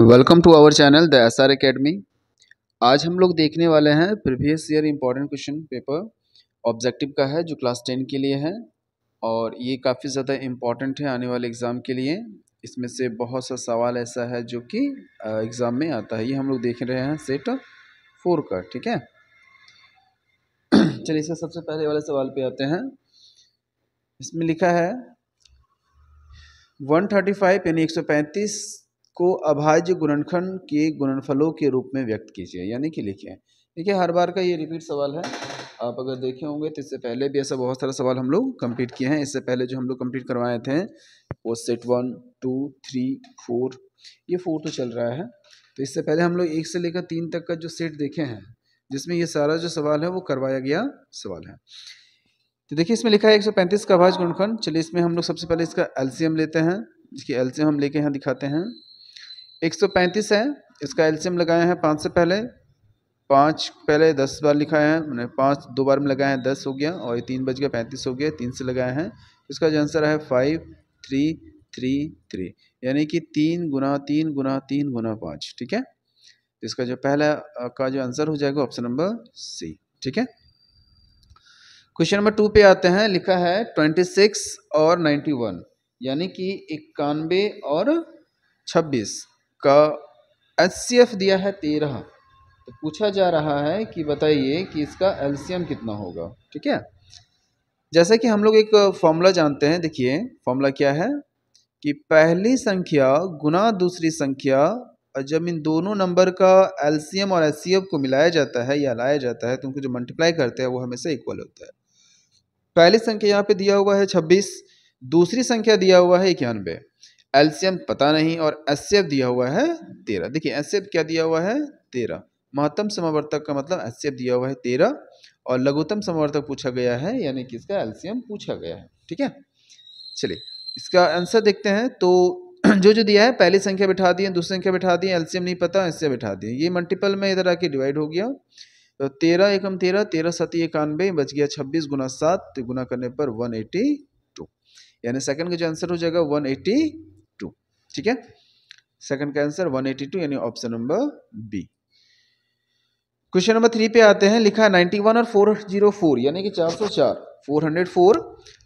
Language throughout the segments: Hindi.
welcome to our channel the S R academy आज हम लोग देखने वाले हैं previous year important question paper objective का है जो क्लास टेन के लिए है और ये काफ़ी ज़्यादा इम्पॉर्टेंट है आने वाले एग्ज़ाम के लिए इसमें से बहुत सा सवाल ऐसा है जो कि एग्ज़ाम में आता है ये हम लोग देख रहे हैं सेट फोर का ठीक है चलिए इसका सबसे पहले वाले सवाल पे आते हैं इसमें लिखा है वन थर्टी फाइव यानी एक सौ पैंतीस को अभाज्य गुणनखंड के गुणनफलों के रूप में व्यक्त कीजिए यानी कि लिखिए देखिए हर बार का ये रिपीट सवाल है आप अगर देखे होंगे तो इससे पहले भी ऐसा बहुत सारा सवाल हम लोग कंप्लीट किए हैं इससे पहले जो हम लोग कंप्लीट करवाए थे वो set one two three four ये फोर तो चल रहा है तो इससे पहले हम लोग एक से लेकर तीन तक का जो सेट देखे हैं जिसमें ये सारा जो सवाल है वो करवाया गया सवाल है तो देखिए इसमें लिखा है 135 का भाज गुणखंड चलिए इसमें हम लोग सबसे पहले इसका एलसीएम लेते हैं इसकी एलसीएम हम लेके यहाँ दिखाते हैं एक सौ पैंतीस है इसका एल्शियम लगाए हैं पाँच से पहले पाँच पहले दस बार लिखा है मैंने पाँच दो बार में लगाए हैं दस हो गया और ये तीन बज गया पैंतीस हो गया तीन से लगाया है इसका जो आंसर है फाइव थ्री थ्री थ्री यानी कि तीन गुना तीन गुना तीन गुना पाँच ठीक है इसका जो पहला का जो आंसर हो जाएगा ऑप्शन नंबर सी ठीक है क्वेश्चन नंबर टू पे आते हैं लिखा है ट्वेंटी सिक्स और नाइन्टी वन यानी कि इक्यानवे और छब्बीस का एच दिया है तेरह तो पूछा जा रहा है कि बताइए कि इसका एल्शियम कितना होगा ठीक है जैसा कि हम लोग एक फॉर्मूला जानते हैं देखिए फॉर्मूला क्या है कि पहली संख्या गुना दूसरी संख्या और जब इन दोनों नंबर का एलसीएम और एस को मिलाया जाता है या लाया जाता है तो उनको जो मल्टीप्लाई करते हैं वो हमेशा इक्वल होता है पहली संख्या यहाँ पे दिया हुआ है छब्बीस दूसरी संख्या दिया हुआ है इक्यानवे एल्सियम पता नहीं और एस दिया हुआ है तेरह देखिए एस क्या दिया हुआ है तेरह महत्तम समावर्तक का मतलब एस दिया हुआ है तेरह और लघुतम समावर्तक पूछा गया है यानी कि इसका एल्सियम पूछा गया है ठीक है चलिए इसका आंसर देखते हैं तो जो जो दिया है पहली संख्या बिठा दी है दूसरी संख्या बिठा दी है एल्सियम नहीं पता इससे बिठा दिए ये मल्टीपल में इधर आके डिवाइड हो गया तो तेरह एकम तेरह तेरह सती इक्यानवे बच गया छब्बीस गुना सात तो गुना करने पर वन एटी टू यानी सेकंड का जो आंसर हो जाएगा वन एटी ठीक है सेकंड का आंसर 182 यानी option number B question number three पे आते हैं लिखा है 91 और 404 यानी कि 404 404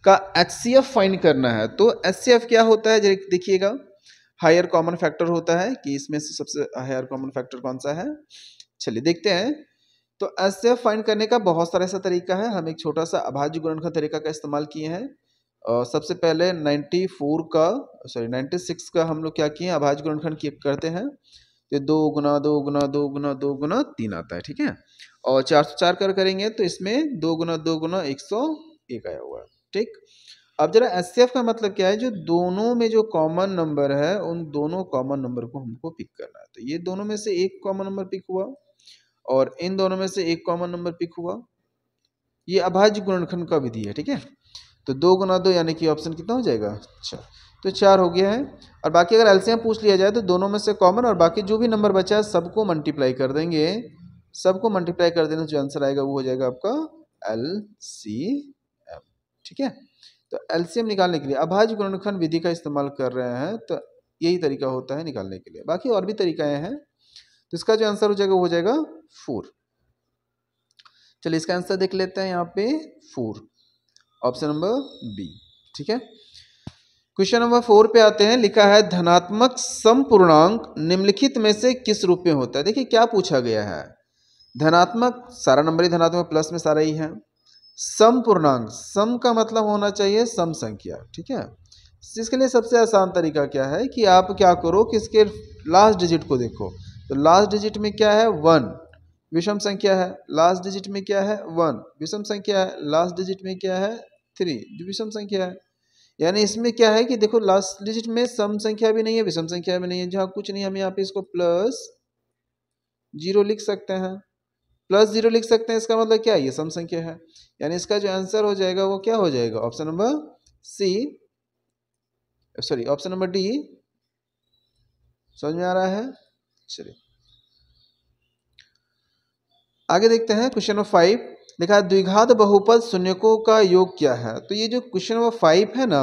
का एच फाइंड करना है तो एच क्या होता है देखिएगा हायर कॉमन फैक्टर होता है कि इसमें से सबसे हायर कॉमन फैक्टर कौन सा है चलिए देखते हैं तो एच फाइंड करने का बहुत सारा ऐसा तरीका है हम एक छोटा सा अभाज्य गुणन का तरीका का इस्तेमाल किए हैं और सबसे पहले 94 का सॉरी 96 का हम लोग क्या किए आभाज गुणनखंड किए करते हैं तो दो गुना दो गुना दो गुना दो गुना तीन आता है ठीक है और चार सौ चार कर करेंगे तो इसमें दो गुना दो गुना एक सौ एक आया हुआ है ठीक अब जरा एस का मतलब क्या है जो दोनों में जो कॉमन नंबर है उन दोनों कॉमन नंबर को हमको पिक करना है तो ये दोनों में से एक कॉमन नंबर पिक हुआ और इन दोनों में से एक कॉमन नंबर पिक हुआ ये अभाज्य गुणनखंड का विधि है ठीक है तो दो गुना दो यानी कि ऑप्शन कितना हो जाएगा अच्छा तो चार हो गया है और बाकी अगर एल्सियम पूछ लिया जाए तो दोनों में से कॉमन और बाकी जो भी नंबर बचा है सबको मल्टीप्लाई कर देंगे सबको मल्टीप्लाई कर देने से जो आंसर आएगा वो हो जाएगा आपका एल सी एम ठीक है तो एल निकालने के लिए अभाज्य गुणनखंड विधि का इस्तेमाल कर रहे हैं तो यही तरीका होता है निकालने के लिए बाकी और भी तरीकाएं हैं तो इसका जो आंसर हो जाएगा वो हो जाएगा फोर चलिए इसका आंसर देख लेते हैं यहाँ पे फोर ऑप्शन नंबर बी ठीक है क्वेश्चन नंबर फोर पे आते हैं लिखा है धनात्मक समपूर्णांक निम्नलिखित में से किस रूप में होता है देखिए क्या पूछा गया है धनात्मक सारा नंबर ही धनात्मक प्लस में सारा ही है समपूर्णांक सम का मतलब होना चाहिए सम संख्या ठीक है इसके लिए सबसे आसान तरीका क्या है कि आप क्या करो कि इसके लास्ट डिजिट को देखो तो लास्ट डिजिट में क्या है वन विषम संख्या है लास्ट डिजिट में क्या है वन विषम संख्या है लास्ट डिजिट में क्या है थ्री जो विषम संख्या है यानी इसमें क्या है कि देखो लास्ट डिजिट में सम संख्या भी नहीं है विषम संख्या भी नहीं है जहाँ कुछ नहीं हम यहाँ पे इसको प्लस जीरो लिख सकते हैं प्लस जीरो लिख सकते हैं इसका मतलब क्या है ये सम संख्या है यानी इसका जो आंसर हो जाएगा वो क्या हो जाएगा option number C sorry option number D समझ में आ रहा है चलिए आगे देखते हैं क्वेश्चन नंबर फाइव लिखा है द्विघात बहुपद शून्यकों का योग क्या है तो ये जो क्वेश्चन नंबर फाइव है ना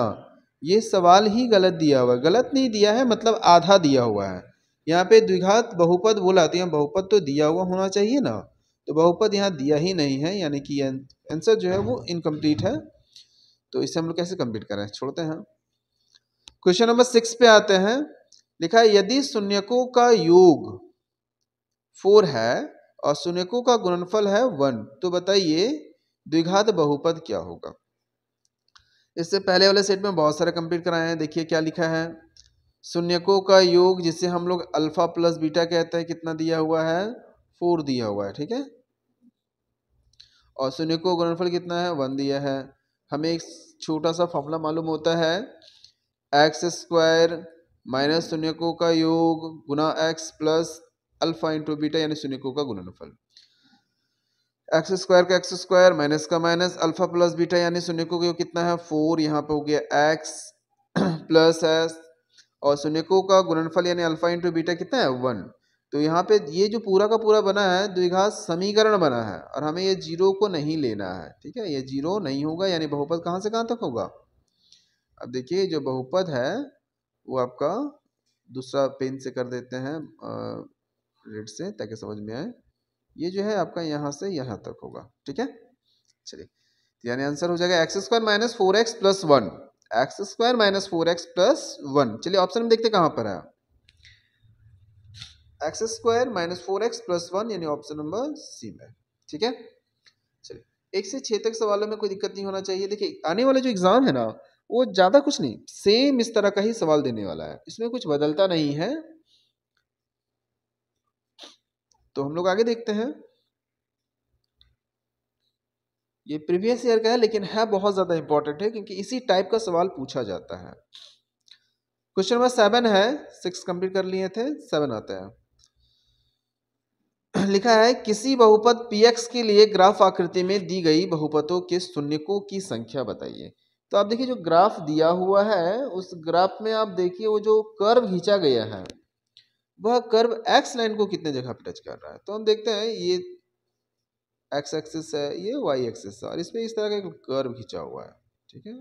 ये सवाल ही गलत दिया हुआ है गलत नहीं दिया है मतलब आधा दिया हुआ है यहाँ पे द्विघात बहुपद बोला तो यहाँ बहुपद तो दिया हुआ होना चाहिए ना तो बहुपद यहाँ दिया ही नहीं है यानी कि आंसर जो है वो इनकम्प्लीट है तो इसे हम लोग कैसे कम्प्लीट करें छोड़ते हैं क्वेश्चन नंबर सिक्स पे आते हैं लिखा है यदि शून्यकों का योग फोर है और सुनेकों का गुणनफल है वन तो बताइए द्विघात बहुपद क्या होगा इससे पहले वाले सेट में बहुत सारे कंप्लीट कराए हैं देखिए क्या लिखा है शून्यकों का योग जिसे हम लोग अल्फा प्लस बीटा कहते हैं कितना दिया हुआ है फोर दिया हुआ है ठीक है और शून्यको गुणनफल कितना है वन दिया है हमें एक छोटा सा फॉर्मूला मालूम होता है एक्स स्क्वायर माइनस शून्यकों का योग गुना x plus alpha into beta यानी सुनिको का गुणनफल एक्स स्क्वायर का एक्स स्क्वायर माइनस का माइनस अल्फा प्लस बीटा यानी सुनिको का कितना है फोर यहाँ पे हो गया एक्स प्लस एस और सुनिको का गुणनफल यानी अल्फा इंटू बीटा कितना है वन तो यहाँ पे ये जो पूरा का पूरा बना है द्विघात समीकरण बना है और हमें ये जीरो को नहीं लेना है ठीक है ये जीरो नहीं होगा यानी बहुपद कहाँ से कहाँ तक होगा अब देखिए जो बहुपद है वो आपका दूसरा पेन से कर देते हैं रेट से ताकि समझ में आए ये जो है आपका यहाँ से यहाँ तक होगा ठीक है चलिए तो यानी आंसर हो जाएगा x square minus four x plus one x square minus four x plus one चलिए ऑप्शन में देखते कहाँ पर है x square minus four x plus one यानी ऑप्शन नंबर सी में ठीक है चलिए एक से छः तक सवालों में कोई दिक्कत नहीं होना चाहिए देखिए आने वाला जो एग्ज़ाम है ना वो ज़्यादा कुछ नहीं सेम इस तरह का ही सवाल देने वाला है इसमें कुछ बदलता नहीं है तो हम लोग आगे देखते हैं ये प्रीवियस ईयर का है लेकिन है बहुत ज़्यादा इंपॉर्टेंट है क्योंकि इसी टाइप का सवाल पूछा जाता है क्वेश्चन नंबर सेवन है सिक्स कंप्लीट कर लिए थे सेवन आते हैं लिखा है किसी बहुपद px के लिए ग्राफ आकृति में दी गई बहुपतों के शून्यकों की संख्या बताइए तो आप देखिए जो ग्राफ दिया हुआ है उस ग्राफ में आप देखिए वो जो कर्व खींचा गया है वह कर्व एक्स लाइन को कितने जगह पर टच कर रहा है तो हम देखते हैं ये एक्स एक्सेस है ये वाई एक्सेस है और इसमें इस तरह का एक कर्व खींचा हुआ है ठीक है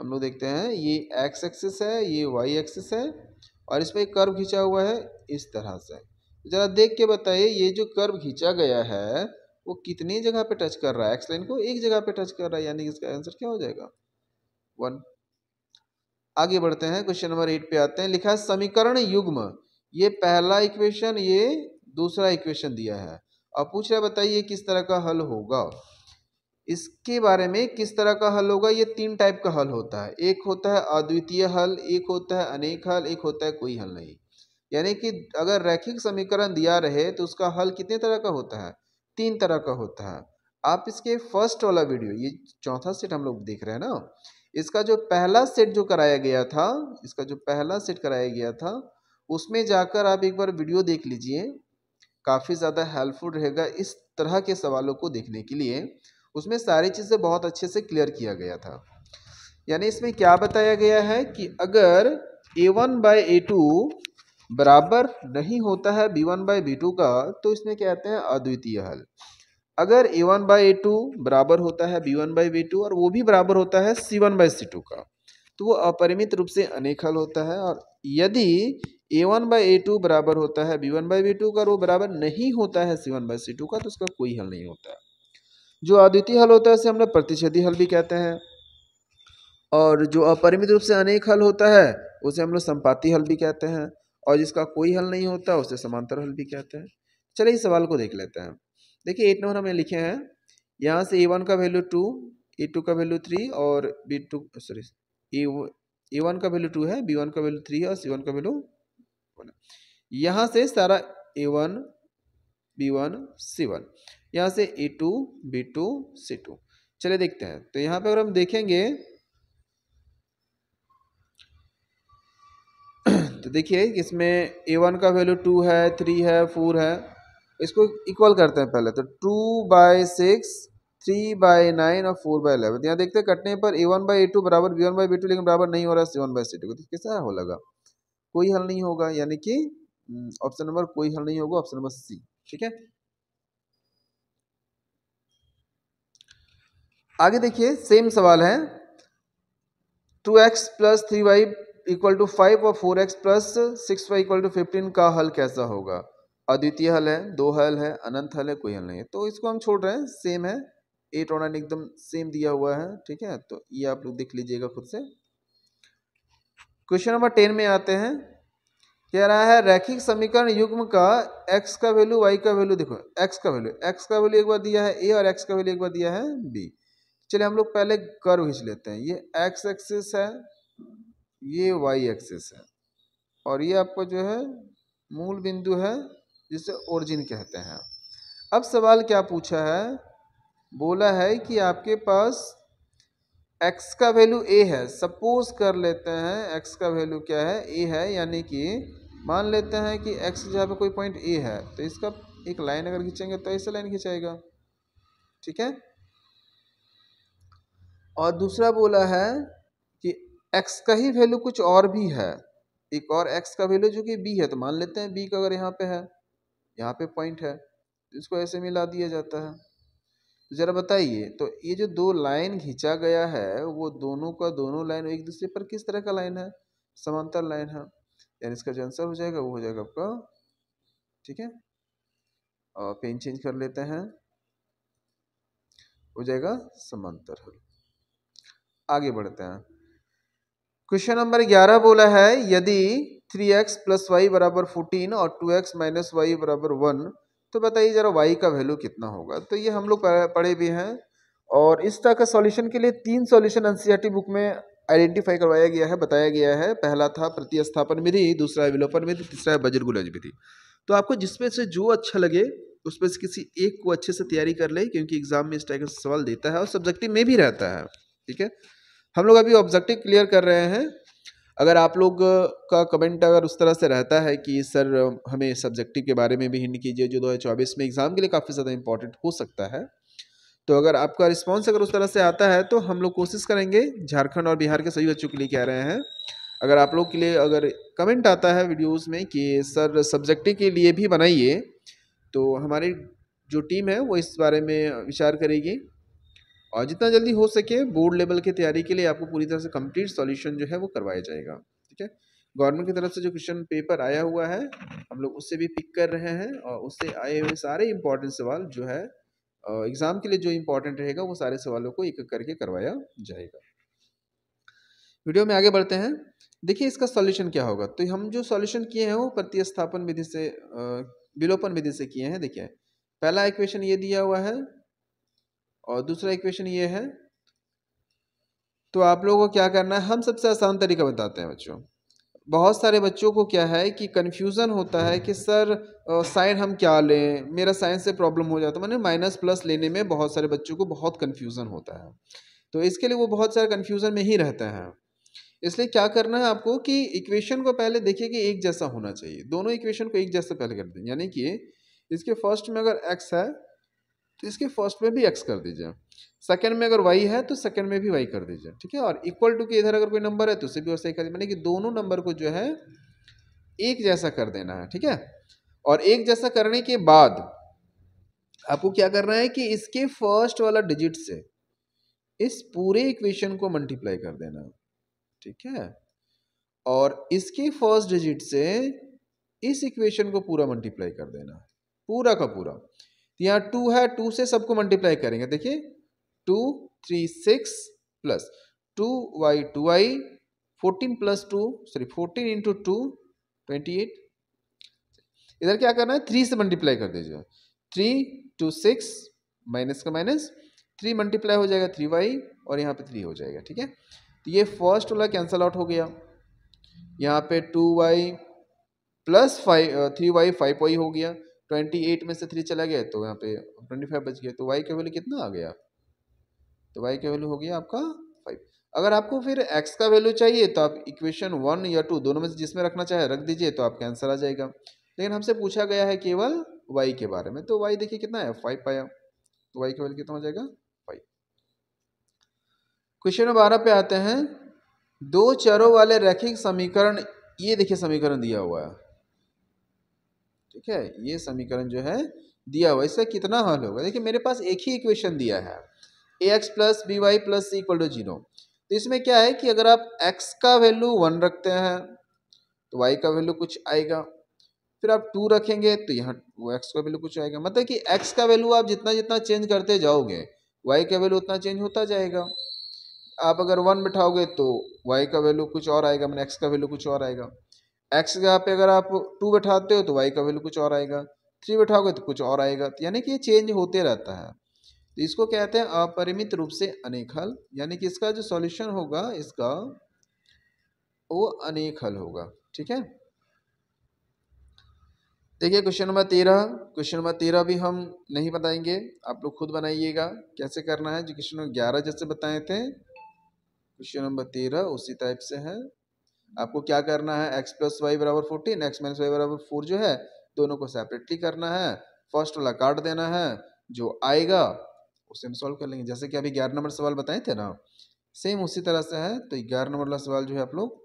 हम लोग देखते हैं ये एक्स एक्सेस है ये वाई एक्सेस है और इसमें एक कर्व खींचा हुआ है इस तरह से ज़रा देख के बताइए ये जो कर्व खींचा गया है वो कितनी जगह पे टच कर रहा है एक्स लाइन को एक जगह पे टच कर रहा है यानी इसका आंसर क्या हो जाएगा वन आगे बढ़ते हैं क्वेश्चन नंबर एट पे आते हैं लिखा है समीकरण युग्म ये पहला इक्वेशन ये दूसरा इक्वेशन दिया है और पूछ रहा बताइए किस तरह का हल होगा इसके बारे में किस तरह का हल होगा ये तीन टाइप का हल होता है एक होता है अद्वितीय हल एक होता है अनेक हल एक होता है कोई हल नहीं यानी कि अगर रैखिक समीकरण दिया रहे तो उसका हल कितने तरह का होता है तीन तरह का होता है आप इसके फर्स्ट वाला वीडियो ये चौथा सेट हम लोग देख रहे हैं ना इसका जो पहला सेट जो कराया गया था इसका जो पहला सेट कराया गया था उसमें जाकर आप एक बार वीडियो देख लीजिए काफ़ी ज़्यादा हेल्पफुल रहेगा इस तरह के सवालों को देखने के लिए उसमें सारी चीज़ें बहुत अच्छे से क्लियर किया गया था यानी इसमें क्या बताया गया है कि अगर A one by A two बराबर नहीं होता है B one by B two का तो इसमें कहते हैं अद्वितीय हल अगर A one by A two बराबर होता है B one by B two और वो भी बराबर होता है C one by C two का तो वो अपरिमित रूप से अनेक हल होता है और यदि A one by A two बराबर होता है B one by B two का वो बराबर नहीं होता है C one by C two का तो उसका कोई हल नहीं होता जो अद्वितीय हल होता है उसे हम लोग प्रतिच्छेदी हल भी कहते हैं और जो अपरिमित रूप से अनेक हल होता है उसे हम लोग संपाति हल भी कहते हैं और जिसका कोई हल नहीं होता उसे समांतर हल भी कहते हैं चलिए इस सवाल को देख लेते हैं देखिए एट नंबर हमें लिखे हैं यहाँ से ए वन का वैल्यू टू ए टू का वैल्यू थ्री और B two sorry A one का वैल्यू टू है बी वन का वैल्यू थ्री है और सी वन का वैल्यू वन यहाँ से सारा A one B one C one यहाँ से A two B two C two चलिए देखते हैं तो यहाँ पे अगर हम देखेंगे तो देखिए इसमें ए वन का वैल्यू टू है थ्री है फोर है इसको इक्वल करते हैं पहले तो two by six three by nine और फोर बाई इलेवन यहाँ देखते हैं कटने पर A one by A two बराबर B one by B two लेकिन बराबर नहीं हो रहा है C one by C two तो कैसा हो लगा कोई हल नहीं होगा यानी कि ऑप्शन हम्म, नंबर कोई हल नहीं होगा ऑप्शन नंबर सी ठीक है आगे देखिए सेम सवाल है two x plus three y equal to five और four x plus six y equal to fifteen का हल कैसा होगा अद्वितीय हल है दो हल है अनंत हल है कोई हल नहीं है तो इसको हम छोड़ रहे हैं सेम है एट और नाइन एकदम सेम दिया हुआ है ठीक है तो ये आप लोग देख लीजिएगा खुद से क्वेश्चन नंबर टेन में आते हैं कह रहा है रैखिक समीकरण युग्म का एक्स का वैल्यू वाई का वैल्यू देखो एक्स का वैल्यू एक्स का वैल्यू एक बार दिया है ए और एक्स का वैल्यू एक बार दिया है बी चलिए हम लोग पहले कर्व खींच लेते हैं ये एक्स एक्सिस है ये वाई एक्सिस है और ये आपका जो है मूल बिंदु है जिसे ओरिजिन कहते हैं अब सवाल क्या पूछा है बोला है कि आपके पास x का वैल्यू a है सपोज कर लेते हैं x का वैल्यू क्या है a है यानी कि मान लेते हैं कि x जहाँ पे कोई पॉइंट a है तो इसका एक लाइन अगर खींचेंगे तो ऐसे लाइन खींचाएगा ठीक है और दूसरा बोला है कि x का ही वैल्यू कुछ और भी है एक और x का वैल्यू जो कि b है तो मान लेते हैं b का अगर यहाँ पे है यहाँ पे पॉइंट है तो इसको ऐसे मिला दिया जाता है तो ज़रा बताइए तो ये जो दो लाइन खींचा गया है वो दोनों का दोनों लाइन एक दूसरे पर किस तरह का लाइन है समांतर लाइन है यानी इसका जो आंसर हो जाएगा वो हो जाएगा आपका ठीक है और पेन चेंज कर लेते हैं हो जाएगा समांतर हल आगे बढ़ते हैं क्वेश्चन नंबर ग्यारह बोला है यदि थ्री एक्स प्लस वाई बराबर फोर्टीन और टू एक्स माइनस वाई बराबर वन तो बताइए ज़रा वाई का वैल्यू कितना होगा तो ये हम लोग पढ़े भी हैं और इस तरह का सॉल्यूशन के लिए तीन सॉल्यूशन एन बुक में आइडेंटिफाई करवाया गया है बताया गया है पहला था प्रतिस्थापन विधि दूसरा है विलोपन विधि तीसरा है गुलज विधि तो आपको जिसमें से जो अच्छा लगे उसमें से किसी एक को अच्छे से तैयारी कर ले क्योंकि एग्जाम में इस टाइप का सवाल देता है और सब्जेक्टिव में भी रहता है ठीक है हम लोग अभी ऑब्जेक्टिव क्लियर कर रहे हैं अगर आप लोग का कमेंट अगर उस तरह से रहता है कि सर हमें सब्जेक्टिव के बारे में भी हिंट कीजिए जो चौबीस में एग्ज़ाम के लिए काफ़ी ज़्यादा इंपॉर्टेंट हो सकता है तो अगर आपका रिस्पांस अगर उस तरह से आता है तो हम लोग कोशिश करेंगे झारखंड और बिहार के सभी बच्चों के लिए कह रहे हैं अगर आप लोग के लिए अगर कमेंट आता है वीडियोस में कि सर सब्जेक्टिव के लिए भी बनाइए तो हमारी जो टीम है वो इस बारे में विचार करेगी और जितना जल्दी हो सके बोर्ड लेवल की तैयारी के लिए आपको पूरी तरह से कंप्लीट सॉल्यूशन जो है वो करवाया जाएगा ठीक है गवर्नमेंट की तरफ से जो क्वेश्चन पेपर आया हुआ है हम लोग उससे भी पिक कर रहे हैं और उससे आए हुए सारे इम्पोर्टेंट सवाल जो है एग्ज़ाम के लिए जो इम्पोर्टेंट रहेगा वो सारे सवालों को एक करके करवाया जाएगा वीडियो में आगे बढ़ते हैं देखिए इसका सॉल्यूशन क्या होगा तो हम जो सॉल्यूशन किए हैं वो प्रतिस्थापन विधि से विलोपन विधि से किए हैं देखिए पहला इक्वेशन ये दिया हुआ है और दूसरा इक्वेशन ये है तो आप लोगों को क्या करना है हम सबसे आसान तरीका बताते हैं बच्चों बहुत सारे बच्चों को क्या है कि कन्फ्यूज़न होता है कि सर साइन हम क्या लें मेरा साइंस से प्रॉब्लम हो जाता है मैंने माइनस प्लस लेने में बहुत सारे बच्चों को बहुत कन्फ्यूज़न होता है तो इसके लिए वो बहुत सारे कन्फ्यूज़न में ही रहते हैं इसलिए क्या करना है आपको कि इक्वेशन को पहले देखिए कि एक जैसा होना चाहिए दोनों इक्वेशन को एक जैसा पहले कर दें यानी कि इसके फर्स्ट में अगर एक्स है तो इसके फर्स्ट में भी एक्स कर दीजिए सेकेंड में अगर वाई है तो सेकेंड में भी वाई कर दीजिए ठीक है और इक्वल टू के इधर अगर कोई नंबर है तो उसे भी वैसे ही कर दीजिए मैंने कि दोनों नंबर को जो है एक जैसा कर देना है ठीक है और एक जैसा करने के बाद आपको क्या करना है कि इसके फर्स्ट वाला डिजिट से इस पूरे इक्वेशन को मल्टीप्लाई कर देना ठीक है और इसके फर्स्ट डिजिट से इस इक्वेशन को पूरा मल्टीप्लाई कर देना पूरा का पूरा यहाँ टू है टू से सबको मल्टीप्लाई करेंगे देखिए two three six plus two y two y fourteen plus two sorry fourteen into two twenty eight इधर क्या करना है थ्री से मल्टीप्लाई कर दीजिए थ्री टू सिक्स माइनस का माइनस थ्री मल्टीप्लाई हो जाएगा थ्री वाई और यहाँ पे थ्री हो जाएगा ठीक है तो ये फर्स्ट वाला कैंसल आउट हो गया यहाँ पे two y plus five three y five y हो गया ट्वेंटी एट में से थ्री चला गया तो यहाँ पे ट्वेंटी फाइव बच गया तो वाई का वैल्यू कितना आ गया तो वाई का वैल्यू हो गया आपका फाइव अगर आपको फिर एक्स का वैल्यू चाहिए तो आप इक्वेशन वन या टू दोनों में से जिसमें रखना चाहे रख दीजिए तो आपका आंसर आ जाएगा लेकिन हमसे पूछा गया है केवल वाई के बारे में तो वाई देखिए कितना है फाइव पाया तो वाई का वैल्यू कितना हो जाएगा फाइव क्वेश्चन नंबर बारह पे आते हैं दो चरों वाले रैखिक समीकरण ये देखिए समीकरण दिया हुआ है ठीक है ये समीकरण जो है दिया हुआ इससे कितना हल होगा देखिए मेरे पास एक ही इक्वेशन दिया है a x plus b y plus c equal to zero तो इसमें क्या है कि अगर आप एक्स का वैल्यू वन रखते हैं तो वाई का वैल्यू कुछ आएगा फिर आप टू रखेंगे तो यहाँ वो एक्स का वैल्यू कुछ आएगा मतलब कि एक्स का वैल्यू आप जितना जितना चेंज करते जाओगे वाई का वैल्यू उतना चेंज होता जाएगा आप अगर वन बैठाओगे तो वाई का वैल्यू कुछ और आएगा मैंने एक्स का वैल्यू कुछ और आएगा एक्स यहाँ पे अगर आप टू बैठाते हो तो वाई का वैल्यू कुछ और आएगा थ्री बैठाओगे तो कुछ और आएगा तो यानी कि ये चेंज होते रहता है तो इसको कहते हैं अपरिमित रूप से अनेक हल यानी कि इसका जो सॉल्यूशन होगा इसका वो अनेक हल होगा ठीक है देखिए क्वेश्चन नंबर तेरह क्वेश्चन नंबर तेरह भी हम नहीं बताएंगे आप लोग खुद बनाइएगा कैसे करना है जो क्वेश्चन नंबर ग्यारह जैसे बताए थे क्वेश्चन नंबर तेरह उसी टाइप से है आपको क्या करना है एक्स प्लस वाई बराबर फोर्टीन एक्स माइनस वाई बराबर फोर जो है दोनों को सेपरेटली करना है फर्स्ट वाला काट देना है जो आएगा उसे हम सॉल्व कर लेंगे जैसे कि अभी ग्यारह नंबर सवाल बताए थे ना सेम उसी तरह से है तो ग्यारह नंबर वाला सवाल जो है आप लोग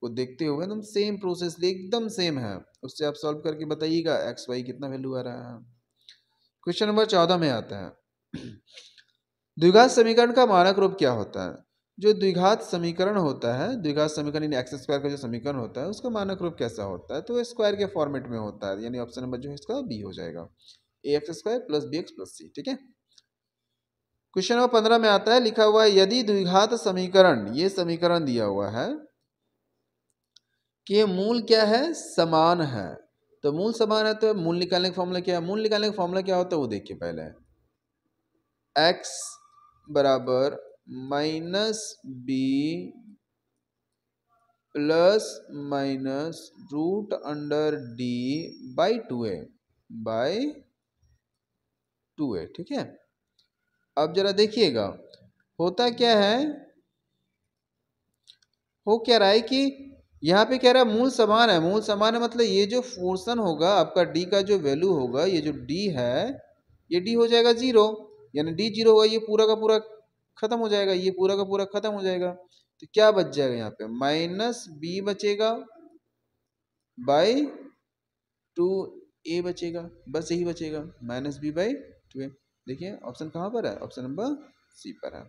को देखते हुए तो एकदम सेम प्रोसेस एकदम सेम है उससे आप सॉल्व करके बताइएगा एक्स वाई कितना वैल्यू आ रहा है क्वेश्चन नंबर चौदह में आता है द्विघात समीकरण का मानक रूप क्या होता है जो द्विघात समीकरण होता है द्विघात समीकरण यानी एक्स स्क्वायर का जो समीकरण होता है उसका मानक रूप कैसा होता है तो स्क्वायर के फॉर्मेट में होता है यानी ऑप्शन नंबर जो है इसका बी हो जाएगा a x square plus b x plus c ठीक है क्वेश्चन नंबर पंद्रह में आता है लिखा हुआ है यदि द्विघात समीकरण ये समीकरण दिया हुआ है कि मूल क्या है समान है तो मूल समान है तो मूल निकालने का फॉर्मूला क्या है मूल निकालने का फॉर्मूला क्या होता है वो देखिए पहले एक्स बराबर minus b plus minus root under D by two a by two a ठीक है अब जरा देखिएगा होता क्या है हो क्या रहा है कि यहाँ पे कह रहा है मूल समान है मूल समान है मतलब ये जो फोर्सन होगा आपका डी का जो वैल्यू होगा ये जो डी है ये डी हो जाएगा जीरो यानी डी जीरो होगा ये पूरा का पूरा ख़त्म हो जाएगा ये पूरा का पूरा ख़त्म हो जाएगा तो क्या बच जाएगा यहाँ पे माइनस बी बचेगा बाय टू ए बचेगा बस यही बचेगा minus b by two a देखिए ऑप्शन कहाँ पर है ऑप्शन नंबर सी पर है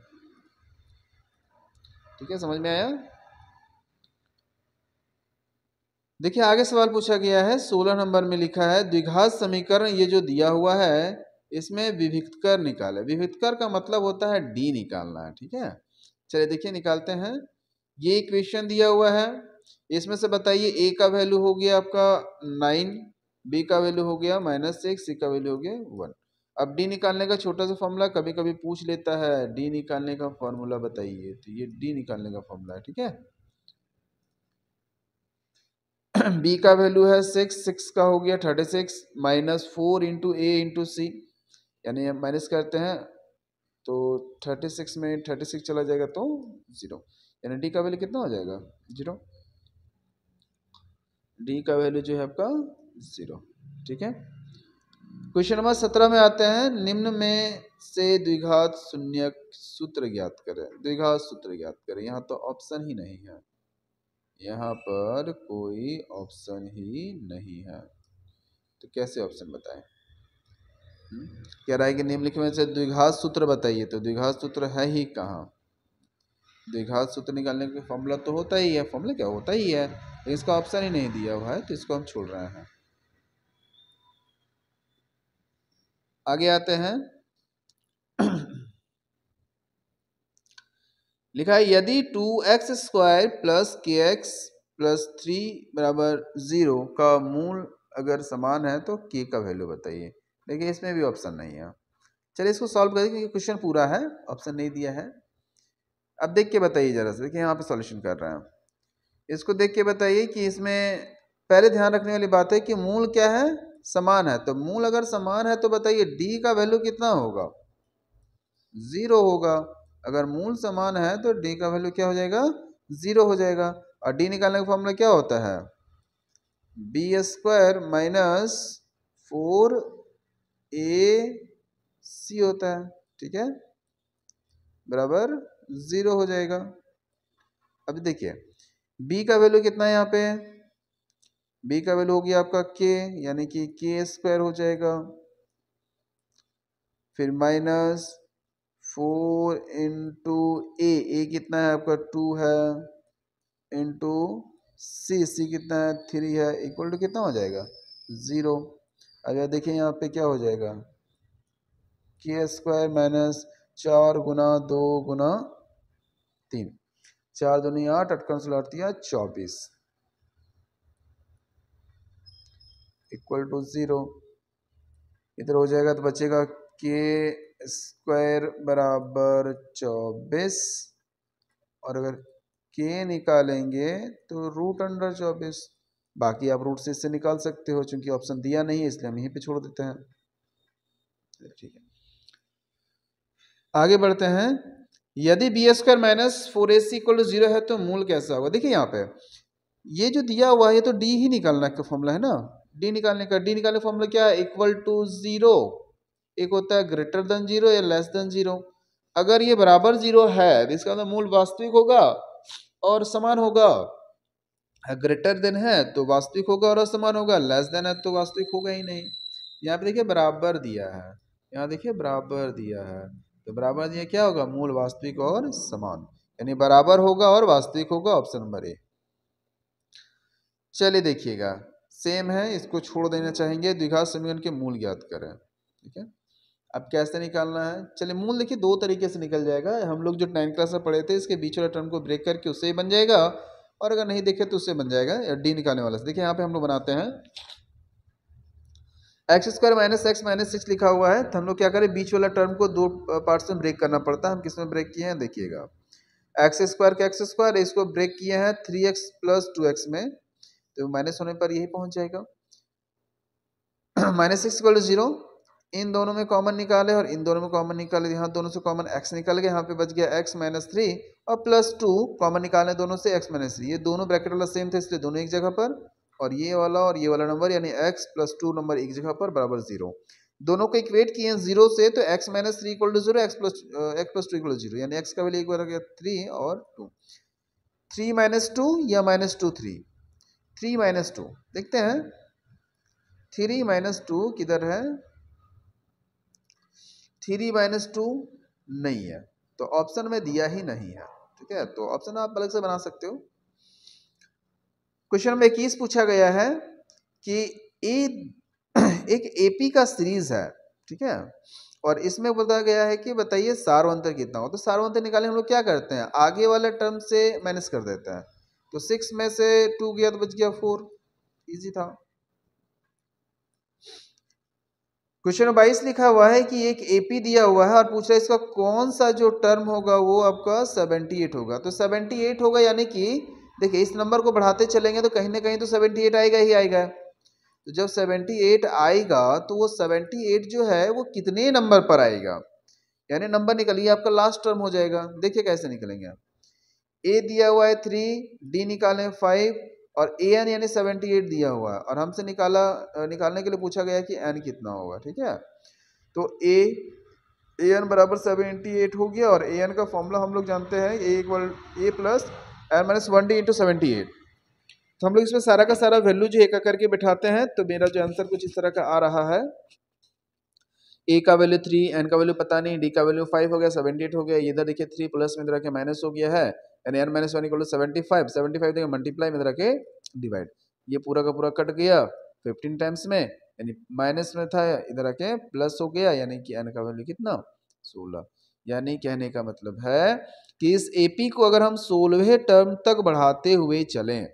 ठीक है समझ में आया देखिए आगे सवाल पूछा गया है सोलह नंबर में लिखा है द्विघात समीकरण ये जो दिया हुआ है इसमें विभिक्तकर निकाले विभिक्तकर का मतलब होता है डी निकालना है ठीक है चलिए देखिए निकालते हैं ये इक्वेशन दिया हुआ है इसमें से बताइए ए का वैल्यू हो गया आपका नाइन बी का वैल्यू हो गया माइनस सिक्स सी का वैल्यू हो गया वन अब डी निकालने का छोटा सा फॉर्मूला कभी कभी पूछ लेता है डी निकालने का फॉर्मूला बताइए तो ये डी निकालने का फॉर्मूला है ठीक है बी का वैल्यू है सिक्स सिक्स का हो गया thirty six minus four into a into c यानी हम माइनस करते हैं तो थर्टी सिक्स में थर्टी सिक्स चला जाएगा तो ज़ीरो यानी डी का वैल्यू कितना हो जाएगा ज़ीरो डी का वैल्यू जो है आपका ज़ीरो ठीक है क्वेश्चन नंबर सत्रह में आते हैं निम्न में से द्विघात शून्य सूत्र ज्ञात करें द्विघात सूत्र ज्ञात करें यहाँ तो ऑप्शन ही नहीं है यहाँ पर कोई ऑप्शन ही नहीं है तो कैसे ऑप्शन बताएं कह रहा है कि निम्नलिखित में से द्विघात सूत्र बताइए तो द्विघात सूत्र है ही कहाँ द्विघात सूत्र निकालने का फॉर्मूला तो होता ही है फॉर्मूला क्या होता ही है लेकिन इसका ऑप्शन ही नहीं दिया हुआ है तो इसको हम छोड़ रहे हैं आगे आते हैं लिखा है यदि two x square plus k x plus three बराबर ज़ीरो का मूल अगर समान है तो के का वैल्यू बताइए देखिए इसमें भी ऑप्शन नहीं है चलिए इसको सॉल्व करें क्योंकि क्वेश्चन पूरा है ऑप्शन नहीं दिया है अब देख के बताइए ज़रा से देखिए यहाँ पे सॉल्यूशन कर रहे हैं इसको देख के बताइए कि इसमें पहले ध्यान रखने वाली बात है कि मूल क्या है समान है तो मूल अगर समान है तो बताइए डी का वैल्यू कितना होगा ज़ीरो होगा अगर मूल समान है तो डी का वैल्यू क्या हो जाएगा ज़ीरो हो जाएगा और डी निकालने का फॉर्मूला क्या होता है b square minus four a c होता है ठीक है बराबर ज़ीरो हो जाएगा अब देखिए बी का वैल्यू कितना है यहाँ पे बी का वैल्यू हो गया आपका के यानी कि के स्क्वायर हो जाएगा फिर minus four into a a कितना है आपका टू है इंटू सी सी कितना है थ्री है इक्वल टू कितना हो जाएगा ज़ीरो अगर देखिए यहाँ पे क्या हो जाएगा के स्क्वायर माइनस चार गुना दो गुना तीन चार दुनिया आठ अटकन से लौटती है चौबीस इक्वल टू ज़ीरो इधर हो जाएगा तो बचेगा के स्क्वायर बराबर चौबीस और अगर के निकालेंगे तो रूट अंडर चौबीस बाकी आप रूट से इससे निकाल सकते हो चूंकि ऑप्शन दिया नहीं है इसलिए हम यहीं पे छोड़ देते हैं ठीक है आगे बढ़ते हैं यदि b square minus four a c equal to zero है तो मूल कैसा होगा देखिए यहाँ पे ये जो दिया हुआ है ये तो डी ही निकालने का फॉर्मूला है ना डी निकालने का डी निकालने का फॉर्मूला क्या है इक्वल टू जीरो एक होता है ग्रेटर देन जीरो या लेस देन जीरो अगर ये बराबर जीरो है तो इसका मतलब मूल वास्तविक होगा और समान होगा ग्रेटर देन है तो वास्तविक होगा और असमान होगा लेस देन है तो वास्तविक होगा ही नहीं यहाँ पे देखिए बराबर दिया है यहाँ देखिए बराबर दिया है तो बराबर दिया क्या होगा मूल वास्तविक और समान यानी बराबर होगा और वास्तविक होगा ऑप्शन नंबर ए चलिए देखिएगा सेम है इसको छोड़ देना चाहेंगे द्विघात समीकरण के मूल ज्ञात करें ठीक है अब कैसे निकालना है चलिए मूल देखिए दो तरीके से निकल जाएगा हम लोग जो टेंथ क्लास में पढ़े थे इसके बीच वाला टर्म को ब्रेक करके उससे ही बन जाएगा और अगर नहीं देखे तो उससे बन जाएगा डी निकालने वाला से देखिए यहाँ पे हम लोग बनाते हैं x square minus x minus six लिखा हुआ है तो हम लोग क्या करें बीच वाला टर्म को दो पार्ट में ब्रेक करना पड़ता है हम किस में ब्रेक किए हैं देखिएगा एक्स स्क्वायर का एक्स स्क्वायर इसको ब्रेक किए हैं three x plus two x में तो माइनस होने पर यही पहुंच जाएगा minus six equal to zero इन दोनों में कॉमन निकाले और इन दोनों में कॉमन निकाले यहाँ दोनों से कॉमन एक्स निकाल गया यहाँ पे बच गया एक्स माइनस थ्री और प्लस टू कॉमन निकाले दोनों से एक्स माइनस थ्री ये दोनों ब्रैकेट वाला सेम थे इसलिए दोनों एक जगह पर और ये वाला और ये वाला नंबर यानी एक्स प्लस टू नंबर एक जगह पर बराबर जीरो दोनों को इक्वेट किए हैं जीरो से तो x minus three equal to zero x plus x plus two equal zero यानी एक्स का वैल्यू एक बार गया थ्री और टू थ्री माइनस टू या minus two three three minus two देखते हैं थ्री माइनस टू किधर है थ्री माइनस टू नहीं है तो ऑप्शन में दिया ही नहीं है ठीक है तो ऑप्शन आप अलग से बना सकते हो क्वेश्चन नंबर इक्कीस पूछा गया है कि ए एक एपी का सीरीज है ठीक है और इसमें बोला गया है कि बताइए सार्वंतर कितना हो तो सार्वंतर निकाले हम लोग क्या करते हैं आगे वाले टर्म से माइनस कर देते हैं तो सिक्स में से टू गया तो बच गया फोर इजी था क्वेश्चन बाईस लिखा हुआ है कि एक एपी दिया हुआ है और पूछ रहा है इसका कौन सा जो टर्म होगा वो आपका सेवेंटी एट होगा तो सेवेंटी एट होगा यानी कि देखिए इस नंबर को बढ़ाते चलेंगे तो कहीं ना कहीं तो सेवेंटी एट आएगा ही आएगा तो जब सेवेंटी एट आएगा तो वो सेवेंटी एट जो है वो कितने नंबर पर आएगा यानी नंबर निकलिए आपका लास्ट टर्म हो जाएगा देखिए कैसे निकलेंगे आप ए दिया हुआ है थ्री डी निकालें फाइव और ए एन यानी सेवेंटी एट दिया हुआ है और हमसे निकाला निकालने के लिए पूछा गया कि एन कितना होगा ठीक है तो ए ए एन बराबर सेवेंटी एट हो गया और ए एन का फॉर्मूला हम लोग जानते हैं a equal a plus n minus one d into seventy eight तो हम लोग इसमें सारा का सारा वैल्यू जो एक करके बैठाते हैं तो मेरा जो आंसर कुछ इस तरह का आ रहा है ए का वैल्यू थ्री एन का वैल्यू पता नहीं डी का वैल्यू फाइव हो गया सेवेंटी एट हो गया इधर देखिए थ्री प्लस में इधर के माइनस हो गया है n n minus one equal to seventy five seventy five देखिए मल्टीप्लाई में इधर के डिवाइड ये पूरा का पूरा कट गया फिफ्टीन टाइम्स में यानी माइनस में था इधर आके प्लस हो गया यानी कि एन का वैल्यू कितना सोलह यानी कहने का मतलब है कि इस एपी को अगर हम सोलह टर्म तक बढ़ाते हुए चलें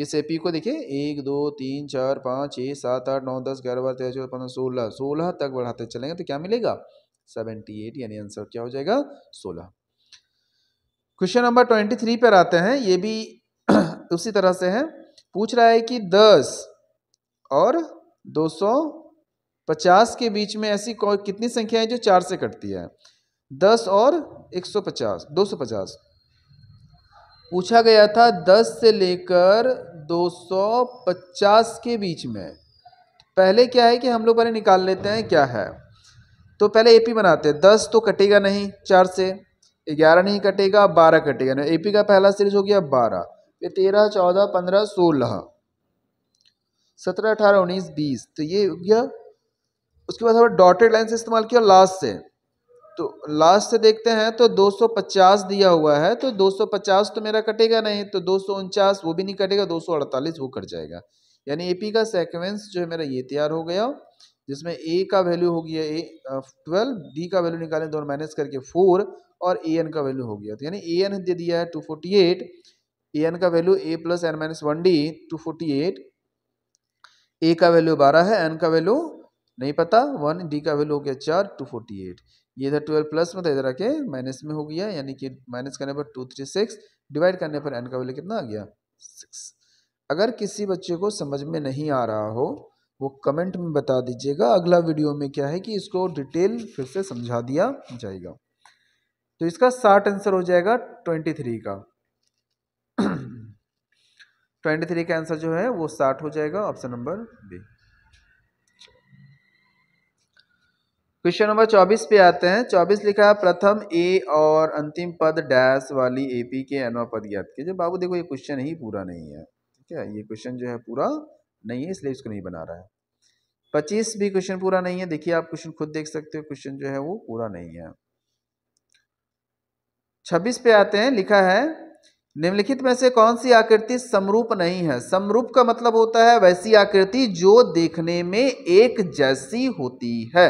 इस एपी को देखिए एक दो तीन चार पाँच छः सात आठ नौ दस ग्यारह बारह तेरह चौदह पंद्रह सोलह सोलह तक बढ़ाते चलेंगे तो क्या मिलेगा सेवेंटी एट यानी आंसर क्या हो जाएगा सोलह क्वेश्चन नंबर ट्वेंटी थ्री पर आते हैं ये भी उसी तरह से है पूछ रहा है कि दस और दो सौ पचास के बीच में ऐसी कितनी संख्या है जो चार से कटती है दस और एक सौ पचास दो सौ पचास पूछा गया था 10 से लेकर 250 के बीच में पहले क्या है कि हम लोग पहले निकाल लेते हैं क्या है तो पहले एपी बनाते हैं दस तो कटेगा नहीं चार से ग्यारह नहीं कटेगा बारह कटेगा नहीं एपी का पहला सीरीज हो गया बारह ये तेरह चौदह पंद्रह सोलह सत्रह अठारह उन्नीस बीस तो ये हो गया उसके बाद हमें डॉटेड लाइन से इस्तेमाल किया लास्ट से तो लास्ट से देखते हैं तो 250 दिया हुआ है तो 250 तो मेरा कटेगा नहीं तो दो वो भी नहीं कटेगा दो वो कट जाएगा यानी ए का सेक्वेंस जो है मेरा ये तैयार हो गया जिसमें ए का वैल्यू हो गया ए ट्वेल्व डी का वैल्यू निकालें दोनों माइनस करके फोर और ए एन का वैल्यू हो गया तो यानी ए एन दे दिया है two forty eight a n का value a plus n minus one d two forty eight a का वैल्यू बारह है एन का वैल्यू नहीं पता वन डी का वैल्यू हो गया चार टू फोर्टी एट ये इधर ट्वेल्व प्लस में था इधर आके माइनस में हो गया यानी कि माइनस करने पर टू थ्री सिक्स डिवाइड करने पर एन का वैल्यू कितना आ गया सिक्स अगर किसी बच्चे को समझ में नहीं आ रहा हो वो कमेंट में बता दीजिएगा अगला वीडियो में क्या है कि इसको डिटेल फिर से समझा दिया जाएगा तो इसका साठ आंसर हो जाएगा ट्वेंटी थ्री का ट्वेंटी थ्री का आंसर जो है वो साठ हो जाएगा option number B question number चौबीस पे आते हैं चौबीस लिखा है प्रथम ए और अंतिम पद डैश वाली ए पी के एनवा पद ज्ञात कीजिए बाबू देखो ये क्वेश्चन ही पूरा नहीं है ठीक है ये क्वेश्चन जो है पूरा नहीं है इसलिए इसको नहीं बना रहा है पच्चीस भी क्वेश्चन पूरा नहीं है देखिए आप क्वेश्चन खुद देख सकते हो क्वेश्चन जो है वो पूरा नहीं है छब्बीस पे आते हैं लिखा है निम्नलिखित में से कौन सी आकृति समरूप नहीं है समरूप का मतलब होता है वैसी आकृति जो देखने में एक जैसी होती है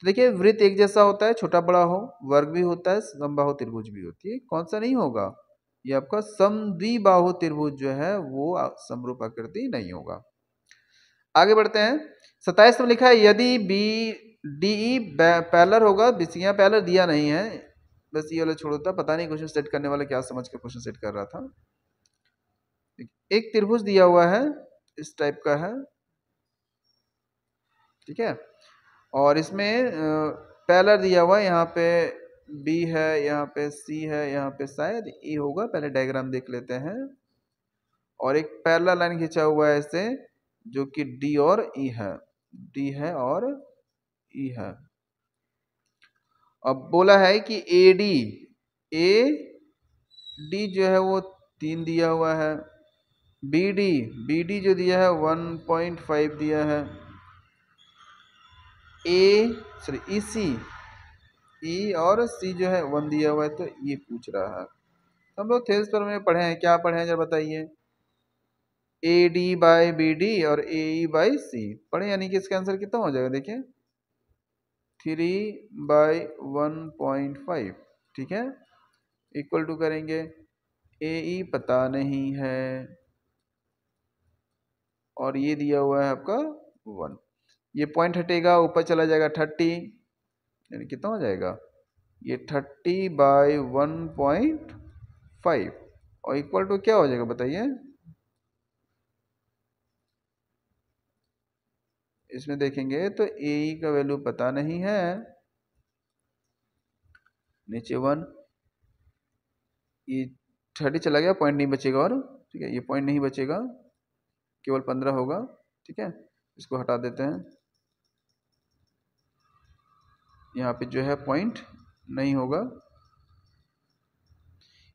तो देखिए वृत्त एक जैसा होता है छोटा बड़ा हो वर्ग भी होता है समबाहु त्रिभुज भी होती है कौन सा नहीं होगा ये आपका द्विबाहु त्रिभुज जो है वो समरूप आकृति नहीं होगा आगे बढ़ते हैं सताइस में लिखा है यदि बी डी ई पैलर होगा बिसिया पैलर दिया नहीं है बस ये वाला छोड़ो था पता नहीं क्वेश्चन सेट करने वाला क्या समझ कर क्वेश्चन सेट कर रहा था एक त्रिभुज दिया हुआ है इस टाइप का है ठीक है और इसमें पैलर दिया हुआ है यहाँ पे बी है यहाँ पे सी है यहाँ पे शायद ई होगा पहले डायग्राम देख लेते हैं और एक पहला लाइन खींचा हुआ है इसे जो कि डी और ई e है डी है और ई e है अब बोला है कि ए डी ए डी जो है वो तीन दिया हुआ है बी डी बी डी जो दिया है वन पॉइंट फाइव दिया है ए सॉरी ई सी ई और सी जो है वन दिया हुआ है तो ये पूछ रहा है तो हम लोग थेल्स पर में पढ़े हैं क्या पढ़े हैं जरा बताइए A D by B D और ए ई बाई सी पढ़े यानी कि इसका आंसर कितना हो जाएगा देखिए three by one point five ठीक है इक्वल टू करेंगे ए ई e पता नहीं है और ये दिया हुआ है आपका वन ये पॉइंट हटेगा ऊपर चला जाएगा थर्टी यानी कितना हो जाएगा ये thirty by one point five और इक्वल टू क्या हो जाएगा बताइए इसमें देखेंगे तो ए का वैल्यू पता नहीं है नीचे वन ये थर्टी चला गया पॉइंट नहीं बचेगा और ठीक है ये पॉइंट नहीं बचेगा केवल पंद्रह होगा ठीक है इसको हटा देते हैं यहाँ पे जो है पॉइंट नहीं होगा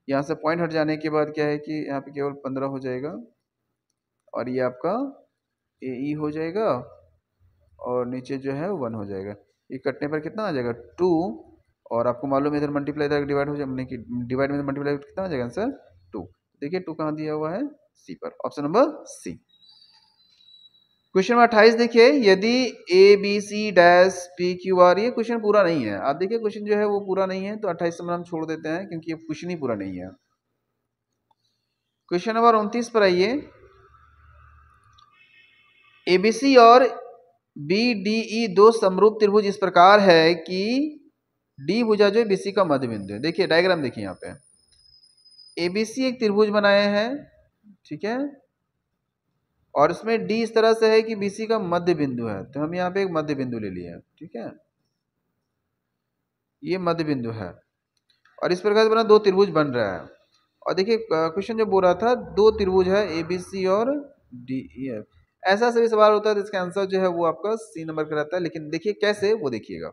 यहाँ से पॉइंट हट जाने के बाद क्या है कि यहाँ पे केवल पंद्रह हो जाएगा और ये आपका ए ई e हो जाएगा और नीचे जो है वन हो जाएगा ये कटने पर कितना आ जाएगा टू और आपको मालूम है इधर मल्टीप्लाई इधर डिवाइड हो जाए कि डिवाइड में मल्टीप्लाई कितना आ जाएगा आंसर टू देखिए टू कहाँ दिया हुआ है सी पर option number C question number अट्ठाईस देखिए यदि A B C dash P Q R ये क्वेश्चन पूरा नहीं है आप देखिए क्वेश्चन जो है वो पूरा नहीं है तो अट्ठाईस नंबर हम छोड़ देते हैं क्योंकि ये क्वेश्चन ही पूरा नहीं है क्वेश्चन नंबर उनतीस पर आइए ए बी सी और बी डी ई दो समरूप त्रिभुज इस प्रकार है कि डी भुजा जो बी सी का मध्य बिंदु है देखिए डायग्राम देखिए यहाँ पे ए बी सी एक त्रिभुज बनाए हैं ठीक है और इसमें डी इस तरह से है कि बीसी का मध्य बिंदु है तो हम यहाँ पे एक मध्य बिंदु ले लिया ठीक है ये मध्य बिंदु है और इस प्रकार से बना दो त्रिभुज बन रहा है और देखिए क्वेश्चन जो बोल रहा था दो त्रिभुज है ए बी सी और डी ई एफ ऐसा सभी सवाल होता है जिसका तो आंसर जो है वो आपका सी नंबर का रहता है लेकिन देखिए कैसे वो देखिएगा